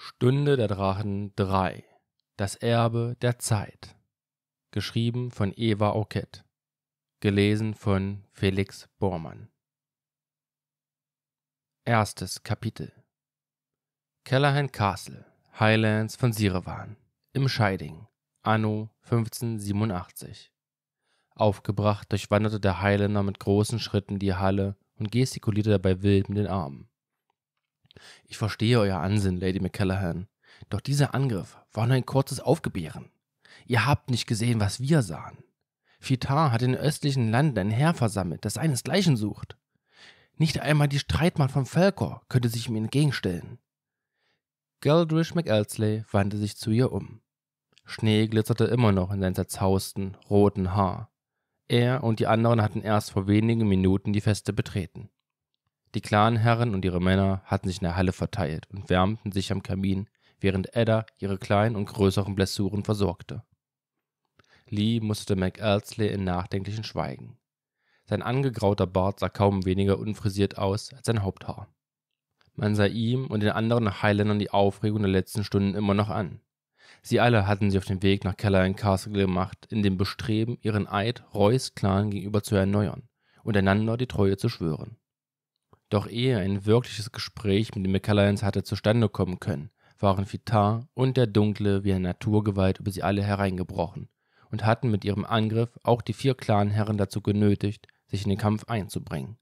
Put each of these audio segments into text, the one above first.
Stunde der Drachen 3 Das Erbe der Zeit Geschrieben von Eva Ockett Gelesen von Felix Bormann Erstes Kapitel Callahan Castle, Highlands von Sirewan, im Scheiding, anno 1587. Aufgebracht durchwanderte der Highlander mit großen Schritten die Halle und gestikulierte dabei wild mit den Armen. Ich verstehe euer Ansinnen, Lady McCallahan. Doch dieser Angriff war nur ein kurzes Aufgebären. Ihr habt nicht gesehen, was wir sahen. Fitar hat in den östlichen Landen ein Heer versammelt, das seinesgleichen sucht. Nicht einmal die Streitmacht von Völker könnte sich ihm entgegenstellen. Geldrish McElsley wandte sich zu ihr um. Schnee glitzerte immer noch in seinem zerzausten, roten Haar. Er und die anderen hatten erst vor wenigen Minuten die Feste betreten. Die Clanherren und ihre Männer hatten sich in der Halle verteilt und wärmten sich am Kamin, während Ada ihre kleinen und größeren Blessuren versorgte. Lee musste McAlsley in nachdenklichem Schweigen. Sein angegrauter Bart sah kaum weniger unfrisiert aus als sein Haupthaar. Man sah ihm und den anderen Highlandern die Aufregung der letzten Stunden immer noch an. Sie alle hatten sich auf den Weg nach Callahan Castle gemacht, in dem Bestreben, ihren Eid Roys Clan gegenüber zu erneuern und einander die Treue zu schwören. Doch ehe ein wirkliches Gespräch mit den McCallans hatte zustande kommen können, waren Fitar und der Dunkle wie eine Naturgewalt über sie alle hereingebrochen und hatten mit ihrem Angriff auch die vier Clanherren dazu genötigt, sich in den Kampf einzubringen.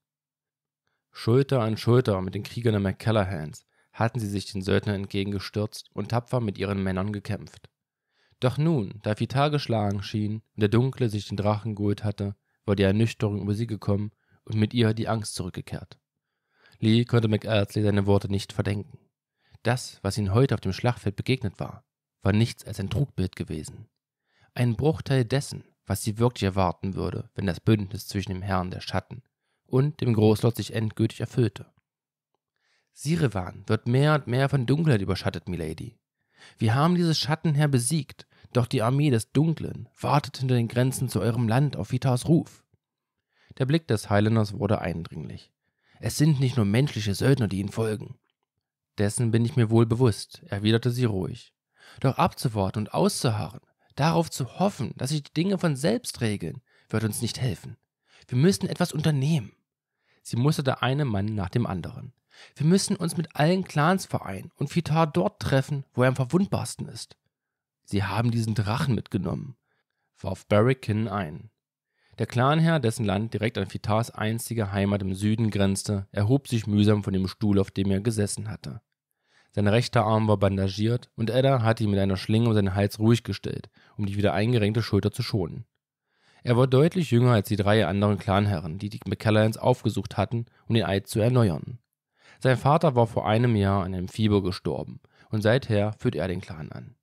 Schulter an Schulter mit den Kriegern der McCallahans hatten sie sich den Söldnern entgegengestürzt und tapfer mit ihren Männern gekämpft. Doch nun, da Fitar geschlagen schien und der Dunkle sich den Drachen geholt hatte, war die Ernüchterung über sie gekommen und mit ihr die Angst zurückgekehrt. Lee konnte McAlsley seine Worte nicht verdenken. Das, was ihn heute auf dem Schlachtfeld begegnet war, war nichts als ein Trugbild gewesen. Ein Bruchteil dessen, was sie wirklich erwarten würde, wenn das Bündnis zwischen dem Herrn der Schatten und dem Großlord sich endgültig erfüllte. Sirivan wird mehr und mehr von Dunkelheit überschattet, Milady. Wir haben dieses Schattenherr besiegt, doch die Armee des Dunklen wartet hinter den Grenzen zu eurem Land auf Vitas Ruf. Der Blick des Highlanders wurde eindringlich. Es sind nicht nur menschliche Söldner, die ihnen folgen. Dessen bin ich mir wohl bewusst, erwiderte sie ruhig. Doch abzuwarten und auszuharren, darauf zu hoffen, dass sich die Dinge von selbst regeln, wird uns nicht helfen. Wir müssen etwas unternehmen. Sie musterte einen Mann nach dem anderen. Wir müssen uns mit allen Clans vereinen und Fitar dort treffen, wo er am verwundbarsten ist. Sie haben diesen Drachen mitgenommen, warf Barrick ein. Der Clanherr, dessen Land direkt an Fitars einzige Heimat im Süden grenzte, erhob sich mühsam von dem Stuhl, auf dem er gesessen hatte. Sein rechter Arm war bandagiert und Edda hatte ihn mit einer Schlinge um seinen Hals ruhig gestellt, um die wieder eingerenkte Schulter zu schonen. Er war deutlich jünger als die drei anderen Clanherren, die die McCallans aufgesucht hatten, um den Eid zu erneuern. Sein Vater war vor einem Jahr an einem Fieber gestorben und seither führt er den Clan an.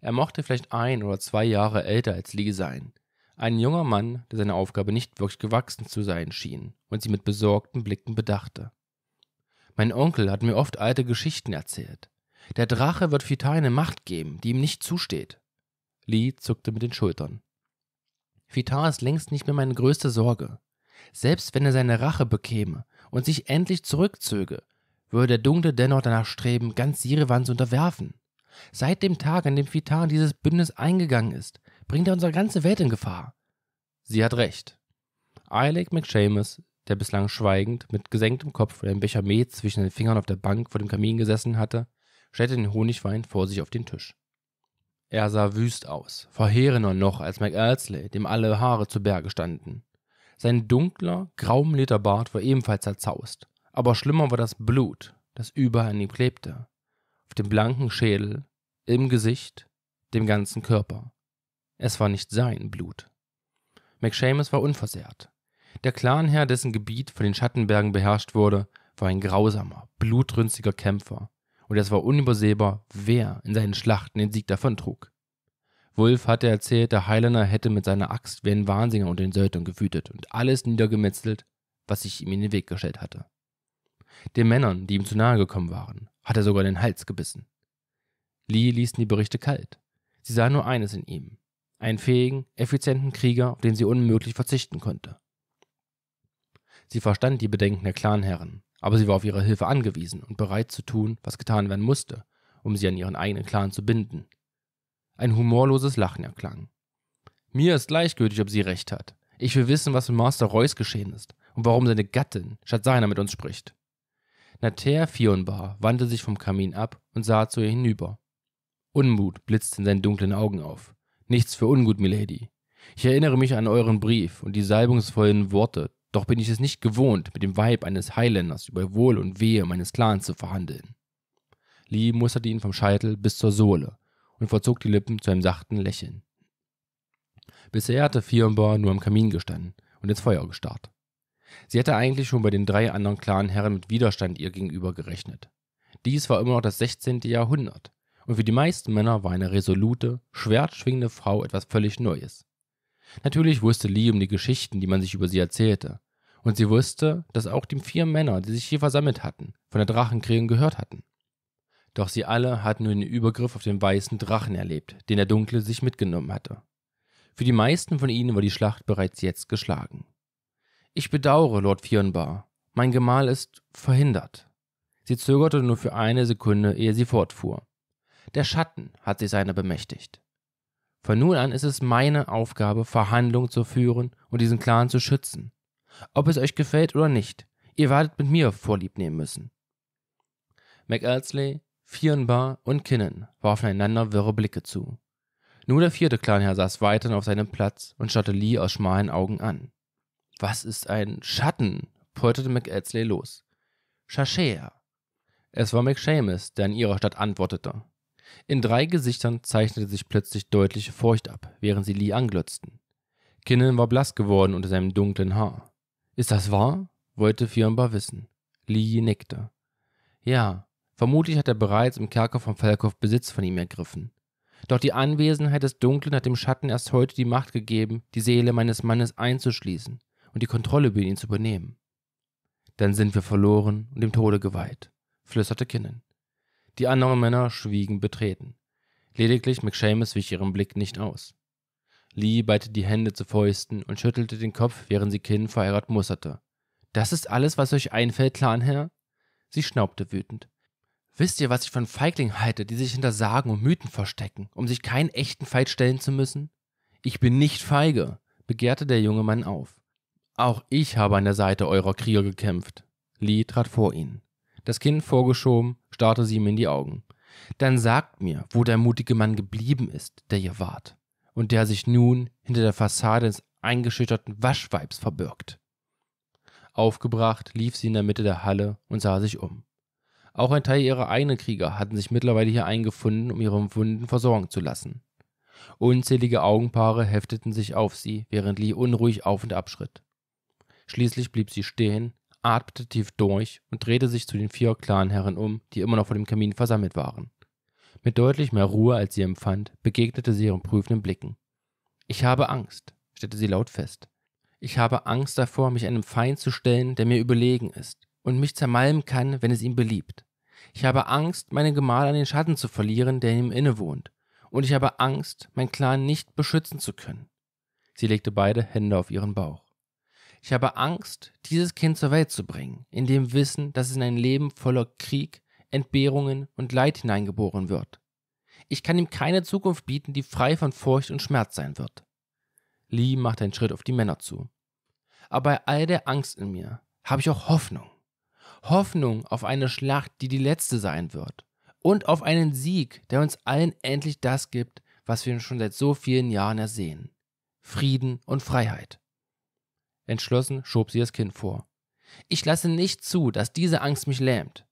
Er mochte vielleicht ein oder zwei Jahre älter als Lee sein, ein junger Mann, der seiner Aufgabe nicht wirklich gewachsen zu sein schien und sie mit besorgten Blicken bedachte. Mein Onkel hat mir oft alte Geschichten erzählt. Der Drache wird Vita eine Macht geben, die ihm nicht zusteht. Lee zuckte mit den Schultern. Vita ist längst nicht mehr meine größte Sorge. Selbst wenn er seine Rache bekäme und sich endlich zurückzöge, würde der Dunkle dennoch danach streben, ganz Sirewans zu unterwerfen. Seit dem Tag, an dem Vitan dieses Bündnis eingegangen ist, bringt er unsere ganze Welt in Gefahr. Sie hat recht. Eilig McShamus, der bislang schweigend, mit gesenktem Kopf und einem Becher Met zwischen den Fingern auf der Bank vor dem Kamin gesessen hatte, stellte den Honigwein vor sich auf den Tisch. Er sah wüst aus, verheerender noch als McAlsley, dem alle Haare zu Berge standen. Sein dunkler, graumlierter Bart war ebenfalls zerzaust, aber schlimmer war das Blut, das überall an ihm klebte. Auf dem blanken Schädel, im Gesicht, dem ganzen Körper. Es war nicht sein Blut. McShamus war unversehrt. Der Clanherr, dessen Gebiet von den Schattenbergen beherrscht wurde, war ein grausamer, blutrünstiger Kämpfer, und es war unübersehbar, wer in seinen Schlachten den Sieg davontrug. Wolf hatte erzählt, der Highlander hätte mit seiner Axt wie ein Wahnsinniger unter den Söldnern gewütet und alles niedergemetzelt, was sich ihm in den Weg gestellt hatte. Den Männern, die ihm zu nahe gekommen waren, hat er sogar den Hals gebissen. Lee ließen die Berichte kalt. Sie sah nur eines in ihm, einen fähigen, effizienten Krieger, auf den sie unmöglich verzichten konnte. Sie verstand die Bedenken der Clanherren, aber sie war auf ihre Hilfe angewiesen und bereit zu tun, was getan werden musste, um sie an ihren eigenen Clan zu binden. Ein humorloses Lachen erklang. Mir ist gleichgültig, ob sie recht hat. Ich will wissen, was mit Master Royce geschehen ist und warum seine Gattin statt seiner mit uns spricht. Nater Fionbar wandte sich vom Kamin ab und sah zu ihr hinüber. Unmut blitzte in seinen dunklen Augen auf. Nichts für ungut, Milady. Ich erinnere mich an euren Brief und die salbungsvollen Worte, doch bin ich es nicht gewohnt, mit dem Weib eines Highlanders über Wohl und Wehe meines Clans zu verhandeln. Lee musterte ihn vom Scheitel bis zur Sohle und verzog die Lippen zu einem sachten Lächeln. Bisher hatte Fionbar nur am Kamin gestanden und ins Feuer gestarrt. Sie hatte eigentlich schon bei den drei anderen Clanherren mit Widerstand ihr gegenüber gerechnet. Dies war immer noch das 16. Jahrhundert. Und für die meisten Männer war eine resolute, schwertschwingende Frau etwas völlig Neues. Natürlich wusste Lee um die Geschichten, die man sich über sie erzählte. Und sie wusste, dass auch die vier Männer, die sich hier versammelt hatten, von der Drachenkrähen gehört hatten. Doch sie alle hatten nur den Übergriff auf den weißen Drachen erlebt, den der Dunkle sich mitgenommen hatte. Für die meisten von ihnen war die Schlacht bereits jetzt geschlagen. Ich bedauere, Lord Fionbar. Mein Gemahl ist verhindert. Sie zögerte nur für eine Sekunde, ehe sie fortfuhr. Der Schatten hat sich seiner bemächtigt. Von nun an ist es meine Aufgabe, Verhandlungen zu führen und diesen Clan zu schützen. Ob es euch gefällt oder nicht, ihr werdet mit mir Vorlieb nehmen müssen. McAlsley, Firnbar und Kinnan warfen einander wirre Blicke zu. Nur der vierte Clanherr saß weiterhin auf seinem Platz und schaute Lee aus schmalen Augen an. Was ist ein Schatten? polterte McAlsley los. Shashea. Es war McShamus, der in ihrer Stadt antwortete. In drei Gesichtern zeichnete sich plötzlich deutliche Furcht ab, während sie Lee anglotzten. Kinnan war blass geworden unter seinem dunklen Haar. Ist das wahr? wollte Fionbar wissen. Lee nickte. Ja, vermutlich hat er bereits im Kerker von Falkov Besitz von ihm ergriffen. Doch die Anwesenheit des Dunklen hat dem Schatten erst heute die Macht gegeben, die Seele meines Mannes einzuschließen und die Kontrolle über ihn zu übernehmen. Dann sind wir verloren und dem Tode geweiht, flüsterte Kinnan. Die anderen Männer schwiegen betreten. Lediglich McShamus wich ihrem Blick nicht aus. Lee ballte die Hände zu Fäusten und schüttelte den Kopf, während sie Kinn verheiratet musterte. Das ist alles, was euch einfällt, Clanherr? Sie schnaubte wütend. Wisst ihr, was ich von Feiglingen halte, die sich hinter Sagen und Mythen verstecken, um sich keinen echten Feind stellen zu müssen? Ich bin nicht feige, begehrte der junge Mann auf. Auch ich habe an der Seite eurer Krieger gekämpft. Lee trat vor ihnen das Kinn vorgeschoben, starrte sie ihm in die Augen. Dann sagt mir, wo der mutige Mann geblieben ist, der ihr wart, und der sich nun hinter der Fassade des eingeschüchterten Waschweibs verbirgt. Aufgebracht lief sie in der Mitte der Halle und sah sich um. Auch ein Teil ihrer eigenen Krieger hatten sich mittlerweile hier eingefunden, um ihre Wunden versorgen zu lassen. Unzählige Augenpaare hefteten sich auf sie, während Lee unruhig auf und abschritt. Schließlich blieb sie stehen, atmete tief durch und drehte sich zu den vier Clanherren um, die immer noch vor dem Kamin versammelt waren. Mit deutlich mehr Ruhe, als sie empfand, begegnete sie ihren prüfenden Blicken. Ich habe Angst, stellte sie laut fest. Ich habe Angst davor, mich einem Feind zu stellen, der mir überlegen ist und mich zermalmen kann, wenn es ihm beliebt. Ich habe Angst, meinen Gemahl an den Schatten zu verlieren, der ihm innewohnt. Und ich habe Angst, mein Clan nicht beschützen zu können. Sie legte beide Hände auf ihren Bauch. Ich habe Angst, dieses Kind zur Welt zu bringen, in dem Wissen, dass es in ein Leben voller Krieg, Entbehrungen und Leid hineingeboren wird. Ich kann ihm keine Zukunft bieten, die frei von Furcht und Schmerz sein wird. Lee macht einen Schritt auf die Männer zu. Aber bei all der Angst in mir habe ich auch Hoffnung. Hoffnung auf eine Schlacht, die die letzte sein wird. Und auf einen Sieg, der uns allen endlich das gibt, was wir schon seit so vielen Jahren ersehen. Frieden und Freiheit. Entschlossen schob sie das Kind vor. Ich lasse nicht zu, dass diese Angst mich lähmt.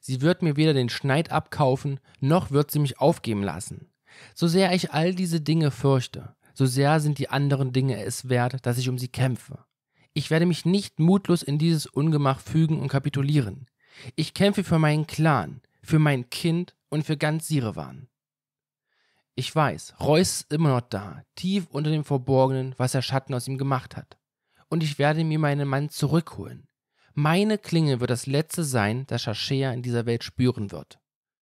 Sie wird mir weder den Schneid abkaufen, noch wird sie mich aufgeben lassen. So sehr ich all diese Dinge fürchte, so sehr sind die anderen Dinge es wert, dass ich um sie kämpfe. Ich werde mich nicht mutlos in dieses Ungemach fügen und kapitulieren. Ich kämpfe für meinen Clan, für mein Kind und für ganz Sirewan. Ich weiß, Reus ist immer noch da, tief unter dem Verborgenen, was der Schatten aus ihm gemacht hat und ich werde mir meinen Mann zurückholen. Meine Klinge wird das Letzte sein, das Schachea in dieser Welt spüren wird.